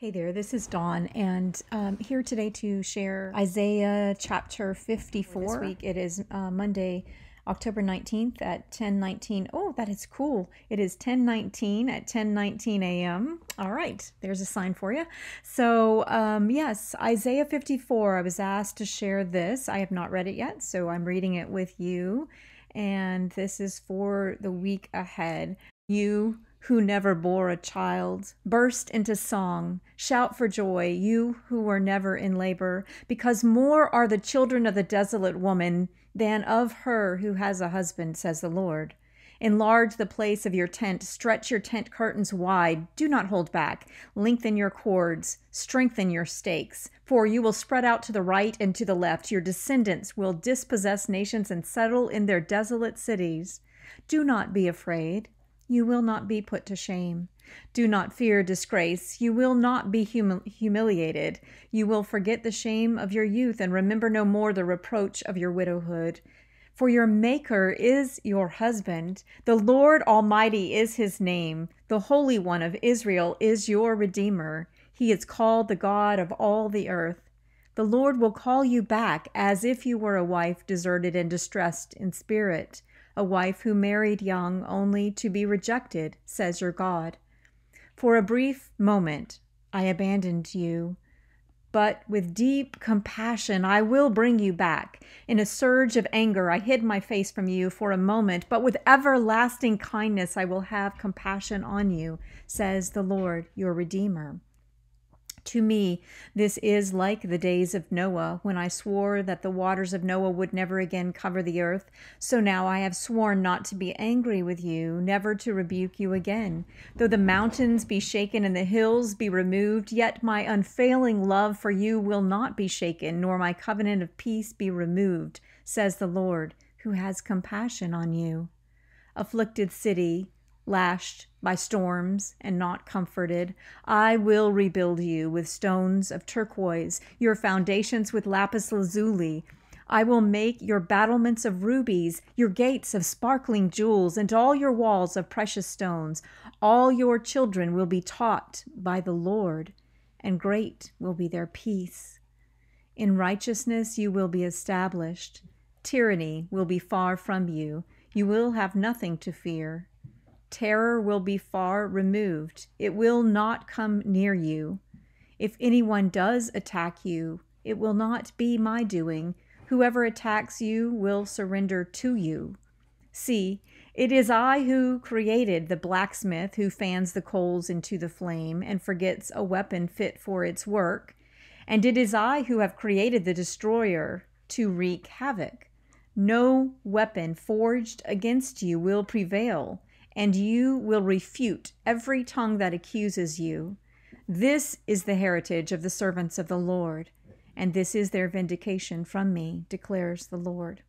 Hey there, this is Dawn, and um, here today to share Isaiah chapter 54. This week it is uh, Monday, October 19th at 10:19. Oh, that is cool. It is 10:19 at 10:19 a.m. All right, there's a sign for you. So, um, yes, Isaiah 54. I was asked to share this. I have not read it yet, so I'm reading it with you, and this is for the week ahead. You who never bore a child, burst into song, shout for joy, you who were never in labor, because more are the children of the desolate woman than of her who has a husband, says the Lord. Enlarge the place of your tent, stretch your tent curtains wide, do not hold back, lengthen your cords, strengthen your stakes, for you will spread out to the right and to the left. Your descendants will dispossess nations and settle in their desolate cities. Do not be afraid you will not be put to shame. Do not fear disgrace. You will not be humiliated. You will forget the shame of your youth and remember no more the reproach of your widowhood. For your Maker is your husband. The Lord Almighty is his name. The Holy One of Israel is your Redeemer. He is called the God of all the earth. The Lord will call you back as if you were a wife deserted and distressed in spirit a wife who married young only to be rejected, says your God. For a brief moment I abandoned you, but with deep compassion I will bring you back. In a surge of anger I hid my face from you for a moment, but with everlasting kindness I will have compassion on you, says the Lord your Redeemer. To me, this is like the days of Noah, when I swore that the waters of Noah would never again cover the earth. So now I have sworn not to be angry with you, never to rebuke you again. Though the mountains be shaken and the hills be removed, yet my unfailing love for you will not be shaken, nor my covenant of peace be removed, says the Lord, who has compassion on you. Afflicted city, lashed by storms and not comforted. I will rebuild you with stones of turquoise, your foundations with lapis lazuli. I will make your battlements of rubies, your gates of sparkling jewels, and all your walls of precious stones. All your children will be taught by the Lord, and great will be their peace. In righteousness you will be established. Tyranny will be far from you. You will have nothing to fear. Terror will be far removed. It will not come near you. If anyone does attack you, it will not be my doing. Whoever attacks you will surrender to you. See, it is I who created the blacksmith who fans the coals into the flame and forgets a weapon fit for its work, and it is I who have created the destroyer to wreak havoc. No weapon forged against you will prevail and you will refute every tongue that accuses you. This is the heritage of the servants of the Lord, and this is their vindication from me, declares the Lord.